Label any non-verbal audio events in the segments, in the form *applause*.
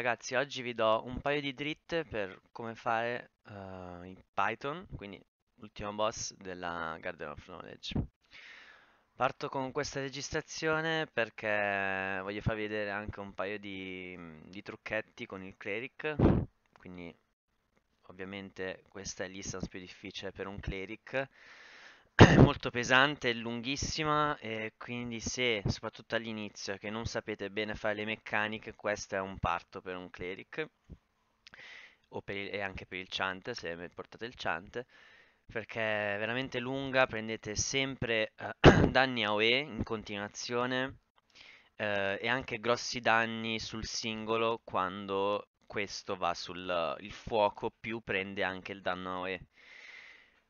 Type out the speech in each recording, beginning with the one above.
ragazzi, oggi vi do un paio di dritte per come fare uh, in Python, quindi l'ultimo boss della Garden of Knowledge. Parto con questa registrazione perché voglio farvi vedere anche un paio di, di trucchetti con il cleric, quindi ovviamente questa è l'instance più difficile per un cleric, *coughs* molto pesante e lunghissima e quindi se, soprattutto all'inizio, che non sapete bene fare le meccaniche, questo è un parto per un cleric o per il, e anche per il chant, se portate il chant, perché è veramente lunga, prendete sempre eh, *coughs* danni a OE in continuazione eh, e anche grossi danni sul singolo quando questo va sul fuoco più prende anche il danno a OE.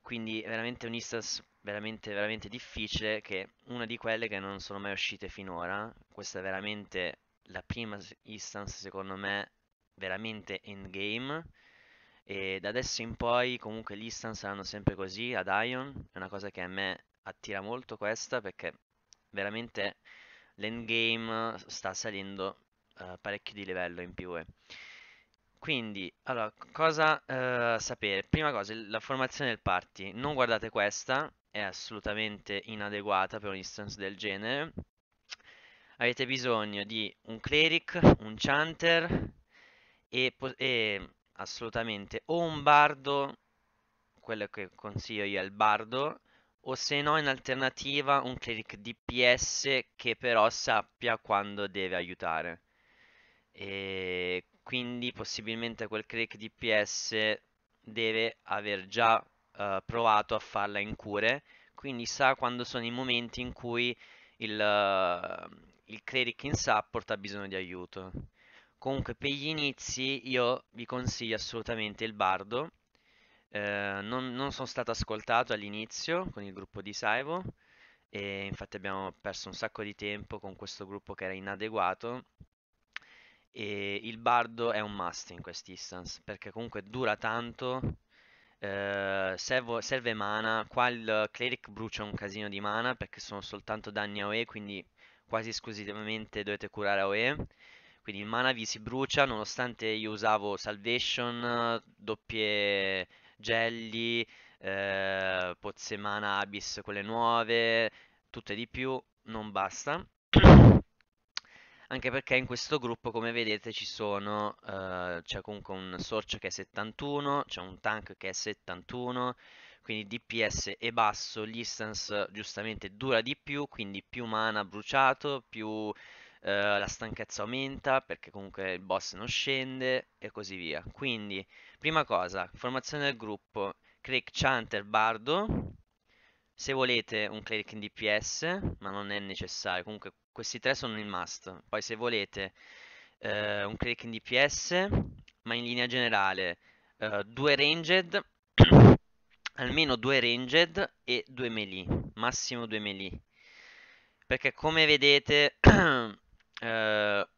Quindi veramente un Istas veramente, veramente difficile che una di quelle che non sono mai uscite finora, questa è veramente la prima instance secondo me veramente endgame e da adesso in poi comunque gli instance saranno sempre così ad Ion, è una cosa che a me attira molto questa perché veramente l'endgame sta salendo uh, eh, parecchio di livello in più eh. Quindi, allora, cosa uh, sapere? Prima cosa, la formazione del party. Non guardate questa, è assolutamente inadeguata per un instance del genere. Avete bisogno di un cleric, un chanter e, e assolutamente o un bardo, quello che consiglio io è il bardo, o se no in alternativa un cleric DPS che però sappia quando deve aiutare. E quindi possibilmente quel cleric DPS deve aver già eh, provato a farla in cure, quindi sa quando sono i momenti in cui il, uh, il cleric in support ha bisogno di aiuto. Comunque per gli inizi io vi consiglio assolutamente il bardo, eh, non, non, sono stato ascoltato all'inizio con il gruppo di Saivo e infatti abbiamo perso un sacco di tempo con questo gruppo che era inadeguato e il bardo è un must in questa instance perché comunque dura tanto Ehm, servo, serve mana, qua il cleric brucia un casino di mana perché sono soltanto danni AOE, quindi quasi esclusivamente dovete curare AOE. Quindi il mana vi si brucia, nonostante io usavo Salvation, doppie jelly, eh, pozze mana Abyss, quelle nuove, tutte di più, non basta anche perché in questo gruppo come vedete ci sono eh, c'è comunque un Sorcio che è 71 c'è un Tank che è 71 quindi DPS è basso l'istance giustamente dura di più quindi più mana bruciato più eh, la stanchezza aumenta perché comunque il boss non scende e così via quindi prima cosa formazione del gruppo Click Chanter Bardo se volete un cleric in DPS, ma non è necessario, comunque questi tre sono il must. Poi se volete eh, un click in DPS, ma in linea generale eh, due ranged, *clears throat* almeno due ranged e due melee, massimo due melee. Perché come vedete *clears throat* eh,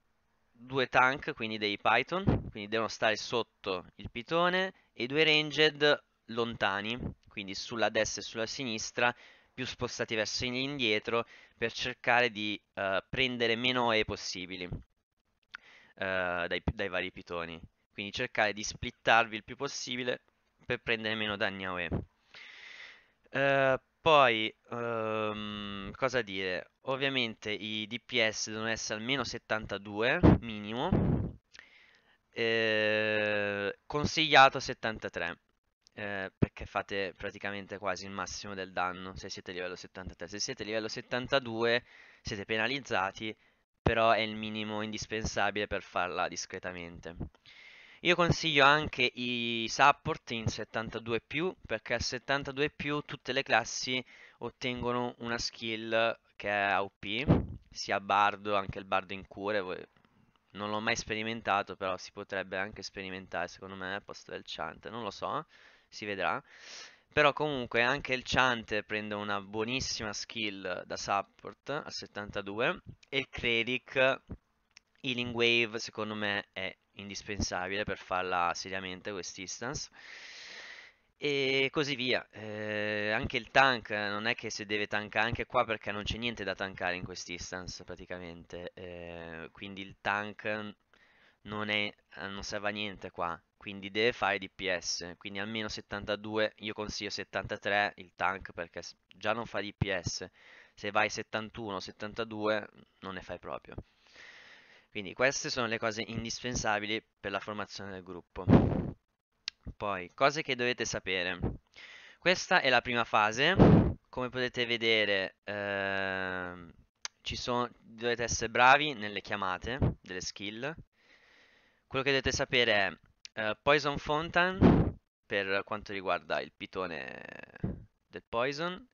due tank, quindi dei Python, quindi devono stare sotto il pitone e due ranged lontani, quindi sulla destra e sulla sinistra più spostati verso indietro per cercare di uh, prendere meno E possibili uh, dai, dai, vari pitoni. Quindi cercare di splittarvi il più possibile per prendere meno danni a E. Uh, poi, um, cosa dire? Ovviamente i DPS devono essere almeno 72, minimo. Eh, consigliato 73. Eh, perché fate praticamente quasi il massimo del danno se siete livello 73. Se siete livello 72 siete penalizzati, però è il minimo indispensabile per farla discretamente. Io consiglio anche i support in 72+, perché a 72+, tutte le classi ottengono una skill che è AOP, sia bardo, anche il bardo in cure, non l'ho mai sperimentato, però si potrebbe anche sperimentare secondo me al posto del chant, non lo so, si vedrà. Però comunque anche il Chant prende una buonissima skill da support a 72 e il Cleric Healing Wave secondo me è indispensabile per farla seriamente quest'instance e così via. Eh, anche il tank non è che si deve tankare anche qua perché non c'è niente da tankare in quest'instance praticamente. Eh, quindi il tank non, è, non serve a niente qua quindi deve fare DPS, quindi almeno 72, io consiglio 73 il tank perché già non fa DPS, se vai 71 o 72 non ne fai proprio. Quindi queste sono le cose indispensabili per la formazione del gruppo. Poi, cose che dovete sapere. Questa è la prima fase, come potete vedere eh, sono, dovete essere bravi nelle chiamate delle skill. Quello che dovete sapere è eh, poison Fountain per quanto riguarda il pitone del Poison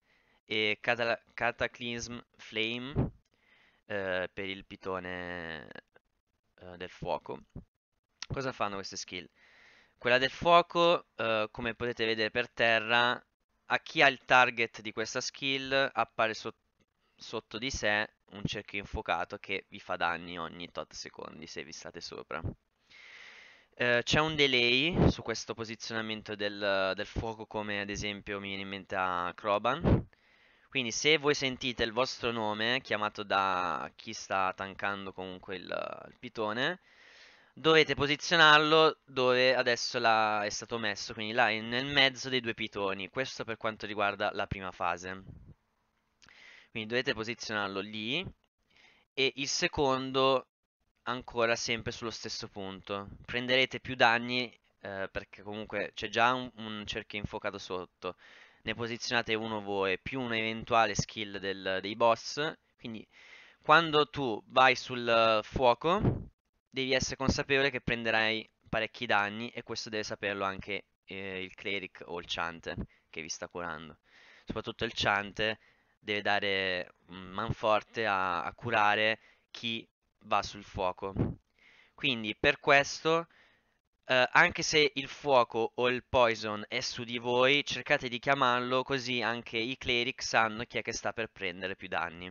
e Catal- Cataclysm Flame uh, per il pitone uh, del fuoco. Cosa fanno queste skill? Quella del fuoco, come potete vedere per terra, a chi ha il target di questa skill appare sotto sotto di sé un cerchio infuocato che vi fa danni ogni tot secondi se vi state sopra. Ehm, c'è un delay su questo posizionamento del, del fuoco, come ad esempio mi viene in mente a Croban. Quindi se voi sentite il vostro nome chiamato da chi sta tankando comunque il, il pitone, dovete posizionarlo dove adesso è stato messo, quindi là nel mezzo dei due pitoni, questo per quanto riguarda la prima fase. Quindi dovete posizionarlo lì e il secondo ancora sempre sullo stesso punto. Prenderete più danni eh, perché comunque c'è già un, un, cerchio infuocato sotto. Ne posizionate uno voi più un eventuale skill del, dei boss. Quindi quando tu vai sul fuoco devi essere consapevole che prenderai parecchi danni e questo deve saperlo anche eh, il cleric o il chant che vi sta curando. Soprattutto il chant deve dare mm, manforte a, a curare chi va sul fuoco. Quindi per questo, eh, anche se il fuoco o il poison è su di voi, cercate di chiamarlo così anche i cleric sanno chi è che sta per prendere più danni.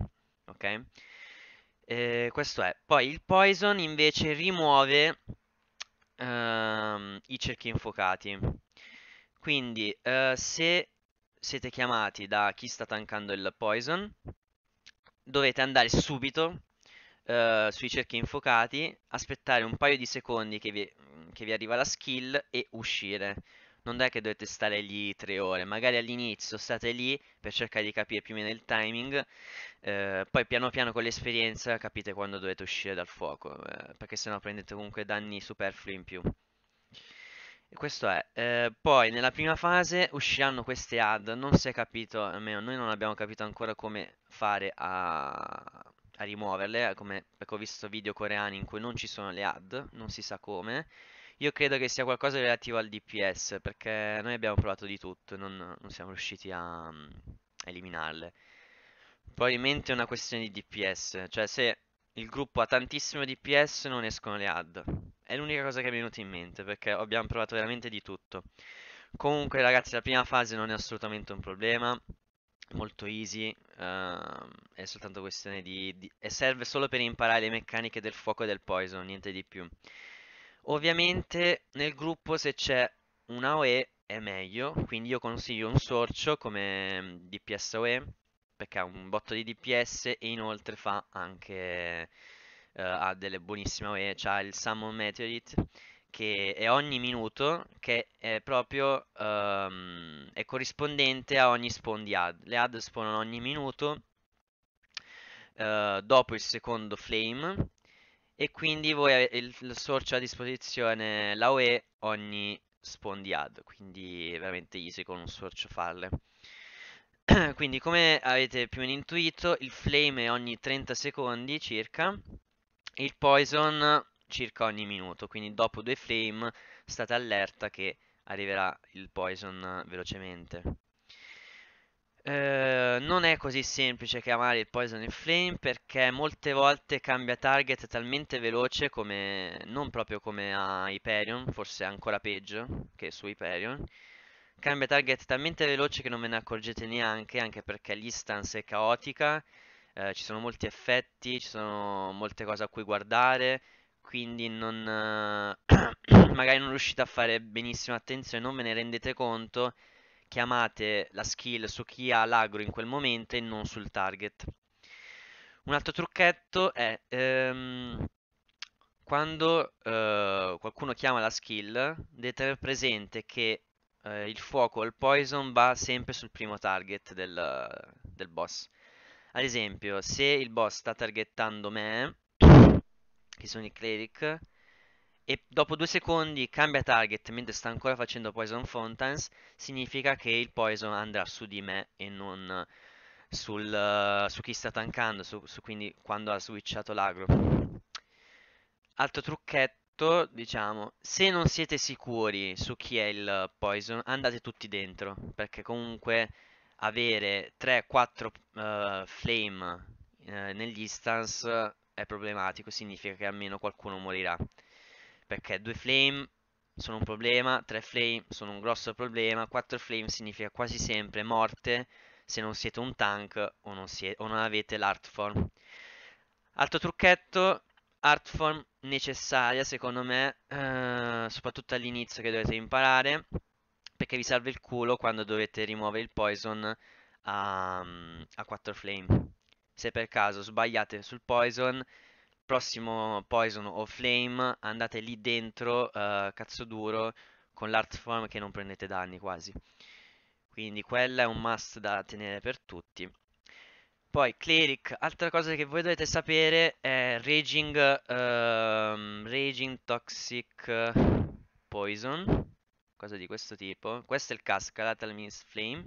Ok? Eh, questo è. Poi il poison invece rimuove ehm, i cerchi infuocati. Quindi eh, se siete chiamati da chi sta tankando il poison, dovete andare subito eh, sui cerchi infocati, aspettare un paio di secondi che vi, che vi arriva la skill e uscire. Non è che dovete stare lì tre ore, magari all'inizio state lì per cercare di capire più o meno il timing, uh, poi piano piano con l'esperienza capite quando dovete uscire dal fuoco, uh, perché sennò prendete comunque danni superflui in più questo è. Eh, poi nella prima fase usciranno queste add, non si è capito, almeno noi non abbiamo capito ancora come fare a, a rimuoverle, eh, come ecco, ho visto video coreani in cui non ci sono le ad, non si sa come. Io credo che sia qualcosa relativo al DPS, perché noi abbiamo provato di tutto, non, non siamo riusciti a, mm, a eliminarle. Probabilmente è una questione di DPS, cioè se il gruppo ha tantissimo DPS non escono le ad. È l'unica cosa che mi è venuta in mente, perché abbiamo provato veramente di tutto. Comunque ragazzi, la prima fase non è assolutamente un problema, molto easy, uh, è soltanto questione di, di, e serve solo per imparare le meccaniche del fuoco e del poison, niente di più. Ovviamente nel gruppo se c'è un AOE è meglio, quindi io consiglio un sorcio come mm, DPS AOE, perché ha un botto di DPS e inoltre fa anche... Uh, ha delle buonissime AOE, c'ha il Summon Meteorite che è ogni minuto che è proprio um, è corrispondente a ogni spawn di ad. Le ad spawnano ogni minuto uh, dopo il secondo flame e quindi voi avete il, il source a disposizione la OE ogni spawn di ad, quindi è veramente easy con un sorcio farle. *clears throat* quindi come avete più o meno intuito, il flame è ogni 30 secondi circa, il poison circa ogni minuto, quindi dopo due flame state allerta che arriverà il poison velocemente. Eh, non è così semplice chiamare il poison in flame perché molte volte cambia target talmente veloce come non proprio come a Hyperion, forse ancora peggio che su Hyperion. Cambia target talmente veloce che non ve ne accorgete neanche, anche perché l'instance è caotica, eh, ci sono molti effetti, ci sono molte cose a cui guardare, quindi non, eh, *clears throat* magari non riuscite a fare benissimo attenzione, non ve ne rendete conto, chiamate la skill su chi ha l'agro in quel momento e non sul target. Un altro trucchetto è ehm, quando eh, qualcuno chiama la skill, dovete avere presente che eh, il fuoco o il poison va sempre sul primo target del, del boss. Ad esempio, se il boss sta targettando me, che sono i Cleric, e dopo due secondi cambia target mentre sta ancora facendo Poison Fountains, significa che il Poison andrà su di me e non sul, su chi sta tankando, su, su quindi quando ha switchato l'agro. Altro trucchetto diciamo, se non siete sicuri su chi è il poison, andate tutti dentro, perché comunque avere 3-4 uh, eh, flame uh, eh, nell'instance è problematico significa che almeno qualcuno morirà. Perché due flame sono un problema, tre flame sono un grosso problema, quattro flame significa quasi sempre morte se non siete un tank o non, siete, o non avete l'artform. Altro trucchetto, art form necessaria secondo me, eh, soprattutto all'inizio che dovete imparare, perché vi serve il culo quando dovete rimuovere il poison a, a 4 flame. Se per caso sbagliate sul poison, prossimo poison o flame, andate lì dentro, uh, cazzo duro, con l'art form che non prendete danni quasi. Quindi quella è un must da tenere per tutti. Poi Cleric, altra cosa che voi dovete sapere è Raging, uh, Raging Toxic Poison, cosa di questo tipo. Questo è il cascalata Mist Flame,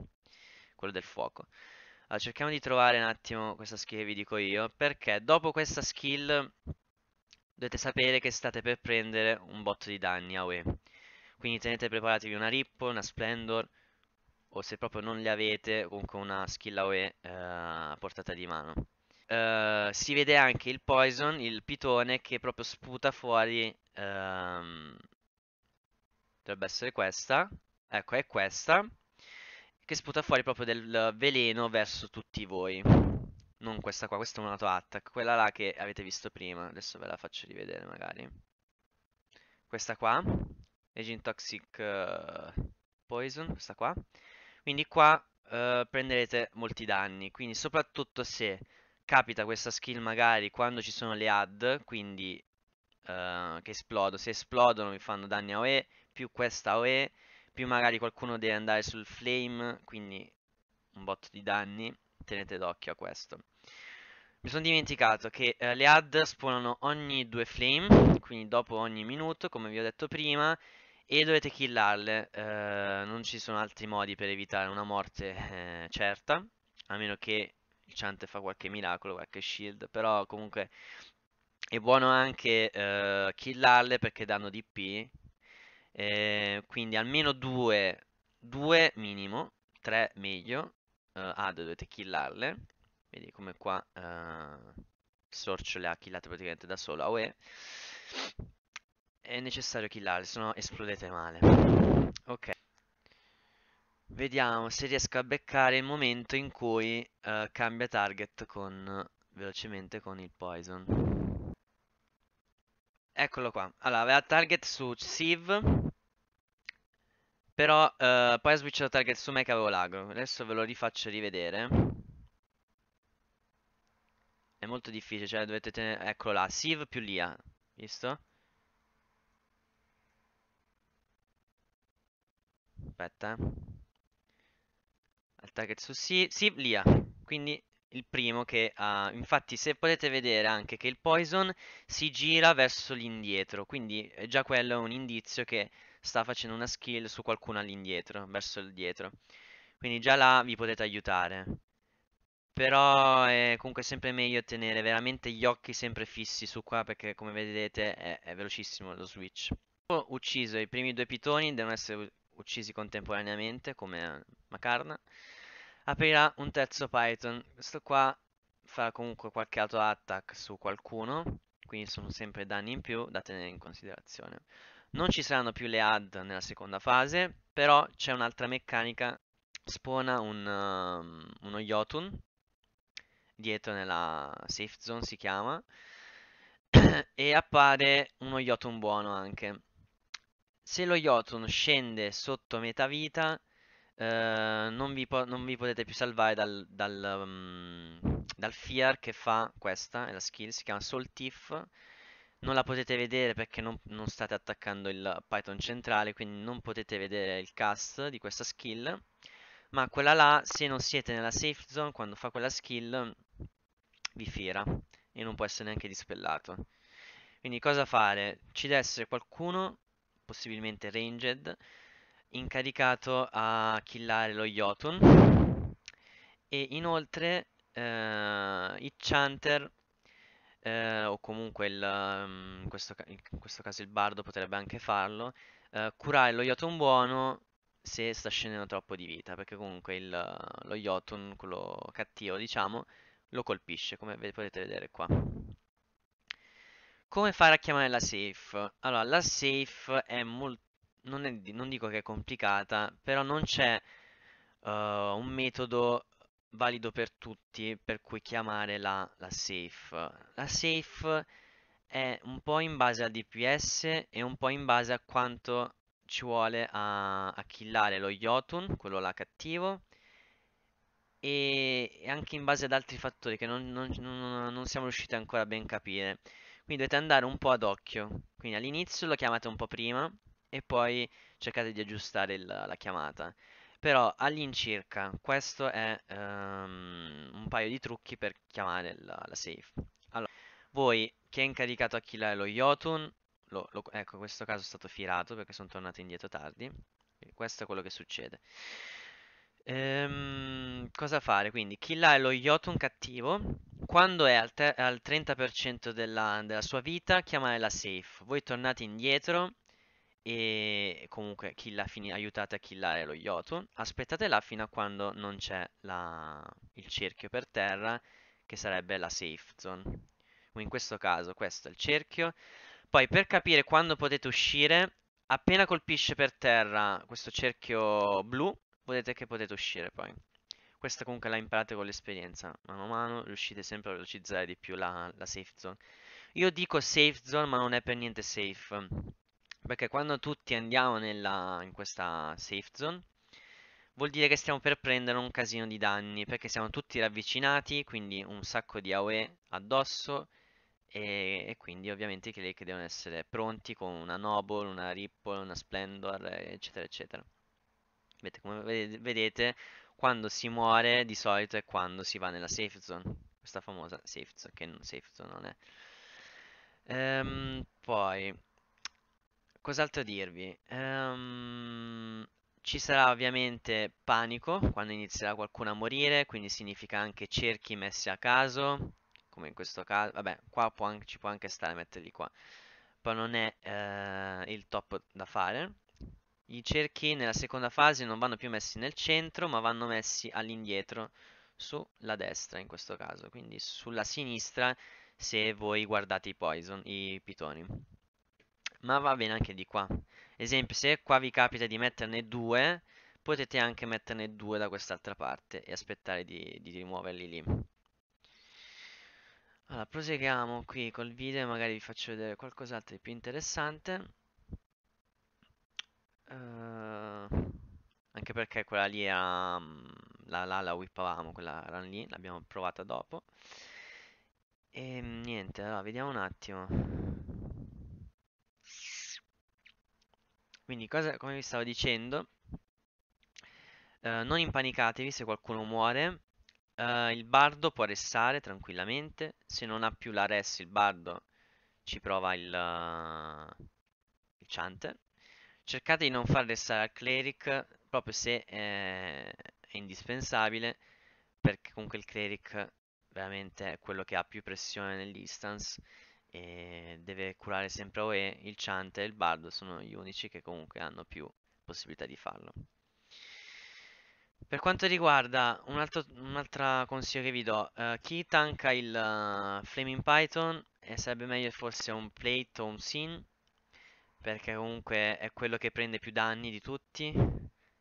quello del fuoco. Allora, cerchiamo di trovare un attimo questa skill che vi dico io, perché dopo questa skill dovete sapere che state per prendere un botto di danni a Quindi tenete preparatevi una Rippo, una Splendor, o se proprio non le avete, comunque una skill AOE eh, a portata di mano. Eh, si vede anche il Poison, il pitone, che proprio sputa fuori... Ehm, dovrebbe essere questa. Ecco, è questa che sputa fuori proprio del veleno verso tutti voi. Non questa qua, questa è un auto attack, quella là che avete visto prima, adesso ve la faccio rivedere magari. Questa qua, Agent Toxic uh, Poison, questa qua. Quindi qua uh, prenderete molti danni, quindi soprattutto se capita questa skill magari quando ci sono le add. quindi uh, che esplodo, se esplodono vi fanno danni a OE, più questa OE, più magari qualcuno deve andare sul flame, quindi un botto di danni, tenete d'occhio a questo. Mi sono dimenticato che eh, le add spawnano ogni due flame, quindi dopo ogni minuto, come vi ho detto prima, e dovete killarle, eh, non ci sono altri modi per evitare una morte eh, certa, a meno che il chant fa qualche miracolo, qualche shield, però comunque è buono anche eh, killarle perché danno DP, eh, quindi almeno due, due minimo, tre meglio. Uh, ah, dovete killarle. Vedi come qua uh, Sorcio le ha killate praticamente da solo a È necessario killarle, sennò esplodete male. Ok. Vediamo se riesco a beccare il momento in cui uh, cambia target con, velocemente con il poison. Eccolo qua. Allora, aveva target su Sieve però eh, poi ha switchato target su me che avevo lago. Adesso ve lo rifaccio rivedere. È molto difficile, cioè dovete tenere... Eccolo là, Siv più Lia. Ah, visto? Aspetta. Eh. Al target su Siv, Siv Lia. Ah. Quindi il primo che ha... Infatti se potete vedere anche che il Poison si gira verso l'indietro. Quindi eh, già quello è un indizio che sta facendo una skill su qualcuno all'indietro, verso il dietro. Quindi già là vi potete aiutare. Però è comunque sempre meglio tenere veramente gli occhi sempre fissi su qua perché come vedete è, è velocissimo lo switch. Ho ucciso i primi due pitoni, devono essere uccisi contemporaneamente come Macarna. Aprirà un terzo Python, questo qua farà comunque qualche auto attack su qualcuno, quindi sono sempre danni in più da tenere in considerazione. Non ci saranno più le add nella seconda fase, però c'è un'altra meccanica, spona un, um, uno Jotun, dietro nella safe zone si chiama, *coughs* e appare uno Jotun buono anche. Se lo Jotun scende sotto metà vita, eh, non, vi non, vi potete più salvare dal, dal, um, dal fear che fa questa, è la skill, si chiama Soul Tiff, non la potete vedere perché non, non, state attaccando il Python centrale, quindi non potete vedere il cast di questa skill, ma quella là, se non siete nella safe zone, quando fa quella skill vi fira e non può essere neanche dispellato. Quindi cosa fare? Ci deve essere qualcuno, possibilmente ranged, incaricato a killare lo Jotun e inoltre eh, Hitch Hunter eh, o comunque il, um, in, questo, in, questo, caso il bardo potrebbe anche farlo, eh, curare lo Jotun buono se sta scendendo troppo di vita, perché comunque il, lo Jotun, quello cattivo diciamo, lo colpisce, come potete vedere qua. Come fare a chiamare la safe? Allora, la safe è molto... Non, non, dico che è complicata, però non c'è uh, un metodo valido per tutti, per cui chiamare la, la safe. La safe è un po' in base al DPS e un po' in base a quanto ci vuole a, a killare lo Jotun, quello là cattivo, e anche in base ad altri fattori che non, non, non, non siamo riusciti ancora a ben capire. Quindi dovete andare un po' ad occhio. Quindi all'inizio lo chiamate un po' prima e poi cercate di aggiustare il, la chiamata. Però all'incirca questo è um, un paio di trucchi per chiamare la, la save. Allora, voi che è incaricato a killare lo Yotun, lo, lo, ecco in questo caso è stato firato perché sono tornato indietro tardi, questo è quello che succede. Ehm, cosa fare? Quindi killare lo Yotun cattivo, quando è al, al 30% della, della sua vita chiamare la safe, voi tornate indietro e comunque kill fini- aiutate a killare lo Yotun. Aspettate là fino a quando non c'è la... il cerchio per terra, che sarebbe la safe zone. In questo caso questo è il cerchio. Poi per capire quando potete uscire, appena colpisce per terra questo cerchio blu, vedete che potete uscire poi. Questa comunque la imparate con l'esperienza, mano a mano riuscite sempre a velocizzare di più la, la safe zone. Io dico safe zone ma non è per niente safe, perché quando tutti andiamo nella, in questa safe zone, vuol dire che stiamo per prendere un casino di danni, perché siamo tutti ravvicinati, quindi un sacco di AOE addosso, e, e quindi ovviamente i click devono essere pronti con una Noble, una Ripple, una Splendor, eccetera, eccetera. Vedete, come vedete, quando si muore di solito è quando si va nella safe zone, questa famosa safe zone, che safe zone non è. Ehm, poi... Cos'altro dirvi? Ehm, ci sarà ovviamente panico quando inizierà qualcuno a morire, quindi significa anche cerchi messi a caso, come in questo caso, vabbè, qua può anche, ci può anche stare metterli qua, però non è eh, il top da fare. I cerchi nella seconda fase non vanno più messi nel centro, ma vanno messi all'indietro, sulla destra in questo caso, quindi sulla sinistra se voi guardate i poison, i pitoni ma va bene anche di qua. Esempio, se qua vi capita di metterne due, potete anche metterne due da quest'altra parte e aspettare di, di rimuoverli lì. Allora, proseguiamo qui col video, magari vi faccio vedere qualcos'altro di più interessante. Uh, anche perché quella lì era mm, la, la, la whippavamo, quella run lì, l'abbiamo provata dopo. E ehm, niente, allora vediamo un attimo. Quindi, cosa, come vi stavo dicendo, eh, non impanicatevi se qualcuno muore. Eh, il bardo può restare tranquillamente. Se non ha più la res, il bardo ci prova il, uh, il chanter. Cercate di non far restare al cleric proprio se è, eh, è indispensabile, perché comunque il cleric veramente è quello che ha più pressione nell'instance e deve curare sempre OE, il Chant e il Bard sono gli unici che comunque hanno più possibilità di farlo. Per quanto riguarda un altro, un altro consiglio che vi do, uh, chi tanca il uh, Flaming Python e eh, sarebbe meglio forse un Plate o un Sin, perché comunque è quello che prende più danni di tutti,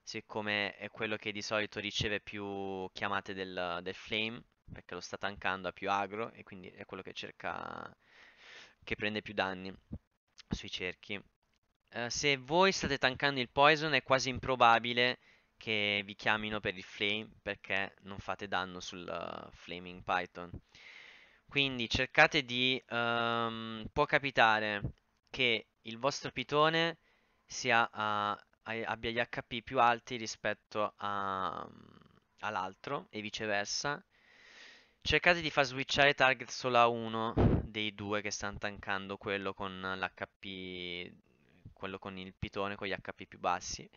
siccome è quello che di solito riceve più chiamate del, del Flame, perché lo sta tankando a più agro e quindi è quello che cerca che prende più danni sui cerchi. Uh, se voi state tankando il poison è quasi improbabile che vi chiamino per il flame perché non fate danno sul uh, flaming python. Quindi cercate di... Um, può capitare che il vostro pitone sia, uh, abbia gli HP più alti rispetto a, um, all'altro e viceversa. Cercate di far switchare target solo a uno dei due che stanno tankando quello con l'HP, quello con il pitone con gli HP più bassi.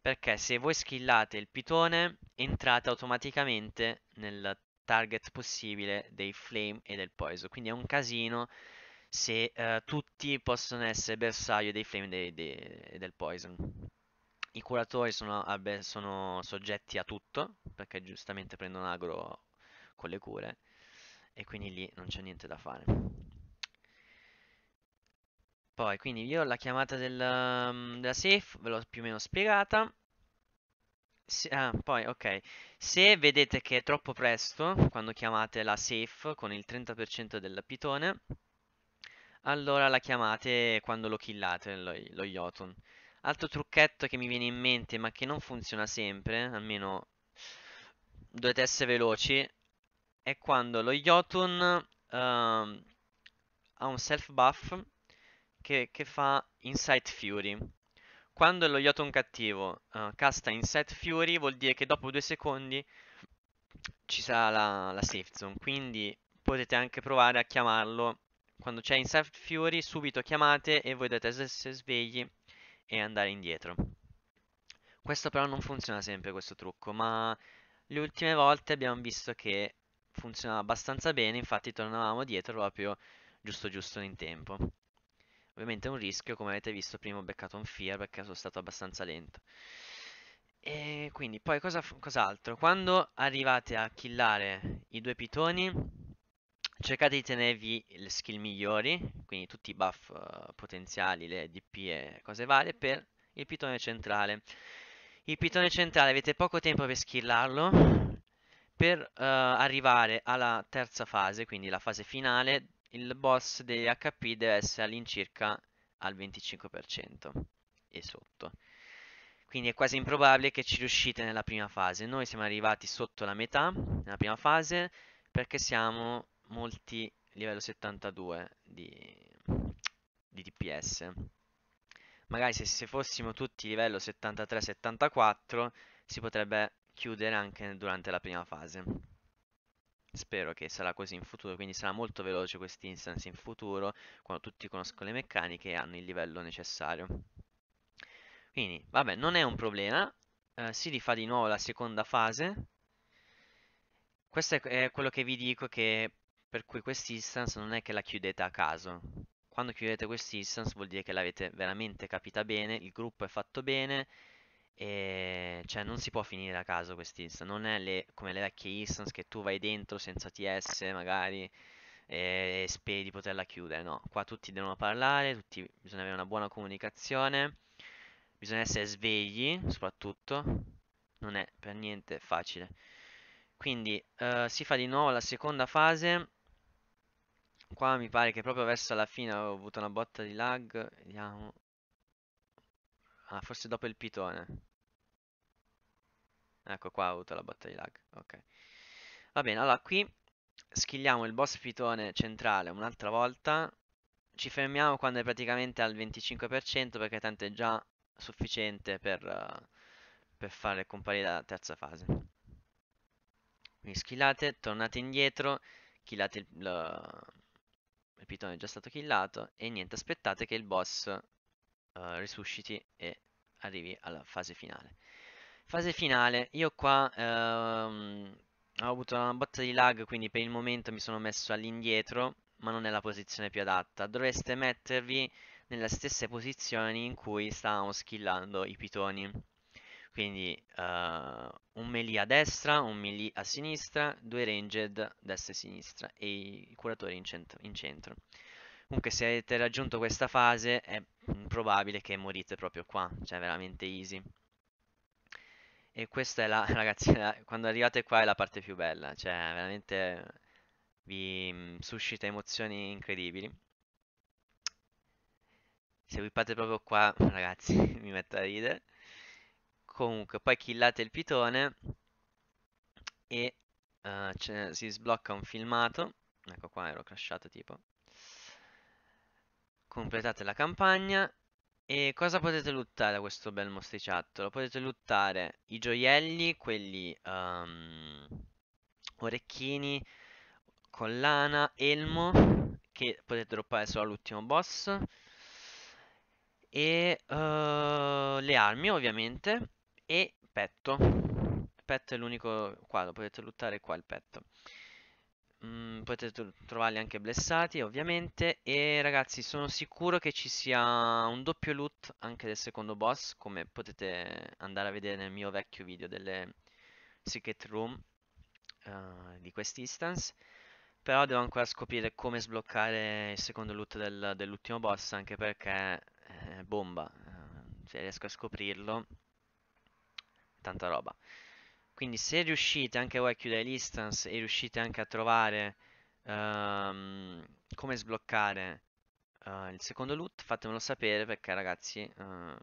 Perché se voi skillate il pitone, entrate automaticamente nel target possibile dei flame e del poison. Quindi è un casino se uh, tutti possono essere bersaglio dei flame e del poison. I curatori sono, vabbè, sono, soggetti a tutto, perché giustamente prendono agro con le cure, e quindi lì non c'è niente da fare. Poi, quindi io la chiamata del, um, della safe ve l'ho più o meno spiegata. Se, ah, poi, ok. Se vedete che è troppo presto, quando chiamate la safe con il 30% del pitone, allora la chiamate quando lo killate, lo, lo Jotun. Altro trucchetto che mi viene in mente, ma che non funziona sempre, almeno dovete essere veloci, è quando lo Jotun uh, ha un self buff che, che fa Insight Fury. Quando lo Jotun cattivo uh, casta Insight Fury vuol dire che dopo due secondi ci sarà la, la safe zone, quindi potete anche provare a chiamarlo. Quando c'è Insight Fury subito chiamate e voi dovete essere svegli e andare indietro. Questo però non funziona sempre questo trucco, ma le ultime volte abbiamo visto che funzionava abbastanza bene, infatti tornavamo dietro proprio giusto giusto in tempo. Ovviamente è un rischio, come avete visto prima ho beccato un fear perché sono stato abbastanza lento. E quindi poi cosa, cos'altro? Quando arrivate a killare i due pitoni cercate di tenervi le skill migliori, quindi tutti i buff uh, potenziali, le DP e cose varie per il pitone centrale. Il pitone centrale avete poco tempo per skillarlo per uh, arrivare alla terza fase, quindi la fase finale il boss degli HP deve essere all'incirca al 25% e sotto. Quindi è quasi improbabile che ci riuscite nella prima fase. Noi siamo arrivati sotto la metà nella prima fase perché siamo molti livello 72 di, di DPS. Magari se, se fossimo tutti livello 73-74 si potrebbe chiudere anche durante la prima fase spero che sarà così in futuro, quindi sarà molto veloce questi instance in futuro, quando tutti conoscono le meccaniche e hanno il livello necessario. Quindi, vabbè, non è un problema, eh, si rifà di nuovo la seconda fase, questo è, è quello che vi dico che per cui questa instance non è che la chiudete a caso, quando chiudete questa instance vuol dire che l'avete veramente capita bene, il gruppo è fatto bene, e ehm, cioè non si può finire a caso quest'insta, non è le, come le vecchie instance che tu vai dentro senza TS magari e, ehm, e speri di poterla chiudere, no, qua tutti devono parlare, tutti, bisogna avere una buona comunicazione, bisogna essere svegli soprattutto, non è per niente facile. Quindi eh, si fa di nuovo la seconda fase, qua mi pare che proprio verso la fine ho avuto una botta di lag, vediamo, Ah, forse dopo il pitone. Ecco qua ho avuto la botta di lag. Ok. Va bene, allora qui schigliamo il boss pitone centrale un'altra volta. Ci fermiamo quando è praticamente al 25% perché tanto è già sufficiente per, uh, per fare comparire la terza fase. Quindi schillate, tornate indietro, killate il, il, il pitone è già stato killato e niente, aspettate che il boss uh, risusciti e arrivi alla fase finale. Fase finale, io qua ehm, ho avuto una botta di lag, quindi per il momento mi sono messo all'indietro, ma non nella posizione più adatta. Dovreste mettervi nelle stesse posizioni in cui stavamo skillando i pitoni. Quindi uh, un melee a destra, un melee a sinistra, due ranged destra e sinistra e i curatori in, cent in centro. Comunque se avete raggiunto questa fase è probabile che morite proprio qua, cioè veramente easy. E questa è la, *laughs* ragazzi, la, quando arrivate qua è la parte più bella, cioè veramente vi mh, mm, suscita emozioni incredibili. Se whippate proprio qua, *laughs* ragazzi, *laughs* mi metto a ridere. Comunque, poi killate il pitone e uh, si sblocca un filmato. Ecco qua, ero crashato tipo completate la campagna e cosa potete lottare a questo bel mostriciattolo? Potete lottare i gioielli, quelli um, orecchini, collana, elmo, che potete droppare solo all'ultimo boss, e uh, le armi ovviamente, e petto. petto è l'unico qua, lo potete lottare qua il petto. Mm, potete trovarli anche blessati ovviamente e ragazzi sono sicuro che ci sia un doppio loot anche del secondo boss come potete andare a vedere nel mio vecchio video delle secret room uh, di quest'instance però devo ancora scoprire come sbloccare il secondo loot del, dell'ultimo boss anche perché è bomba eh, se riesco a scoprirlo tanta roba quindi se riuscite anche voi a chiudere l'instance e riuscite anche a trovare um, come sbloccare uh, il secondo loot, fatemelo sapere perché ragazzi uh,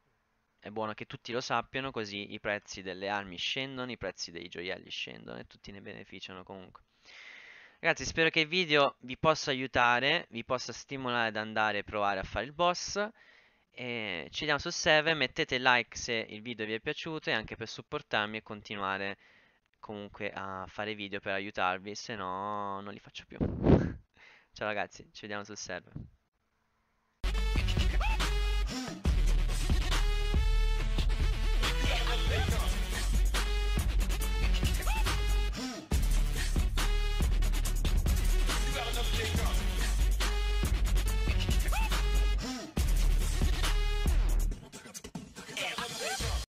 è buono che tutti lo sappiano così i prezzi delle armi scendono, i prezzi dei gioielli scendono e tutti ne beneficiano comunque. Ragazzi spero che il video vi possa aiutare, vi possa stimolare ad andare e provare a fare il boss. E ci vediamo sul serve, mettete like se il video vi è piaciuto e anche per supportarmi e continuare comunque a fare video per aiutarvi, se no non li faccio più. *laughs* Ciao ragazzi, ci vediamo sul server.